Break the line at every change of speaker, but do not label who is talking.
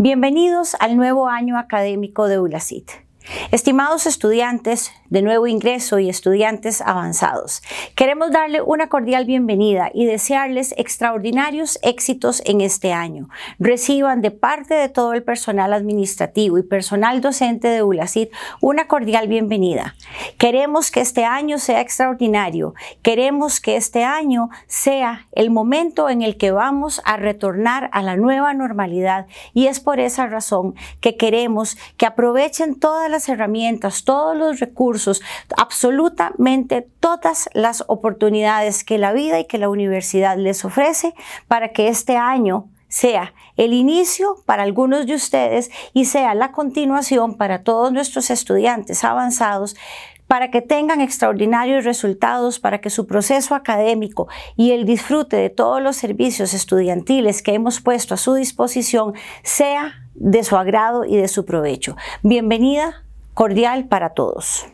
Bienvenidos al nuevo año académico de ULACIT. Estimados estudiantes de nuevo ingreso y estudiantes avanzados, queremos darle una cordial bienvenida y desearles extraordinarios éxitos en este año. Reciban de parte de todo el personal administrativo y personal docente de ULACIT una cordial bienvenida. Queremos que este año sea extraordinario. Queremos que este año sea el momento en el que vamos a retornar a la nueva normalidad. Y es por esa razón que queremos que aprovechen todas las herramientas, todos los recursos, absolutamente todas las oportunidades que la vida y que la universidad les ofrece para que este año sea el inicio para algunos de ustedes y sea la continuación para todos nuestros estudiantes avanzados para que tengan extraordinarios resultados, para que su proceso académico y el disfrute de todos los servicios estudiantiles que hemos puesto a su disposición sea de su agrado y de su provecho. Bienvenida cordial para todos.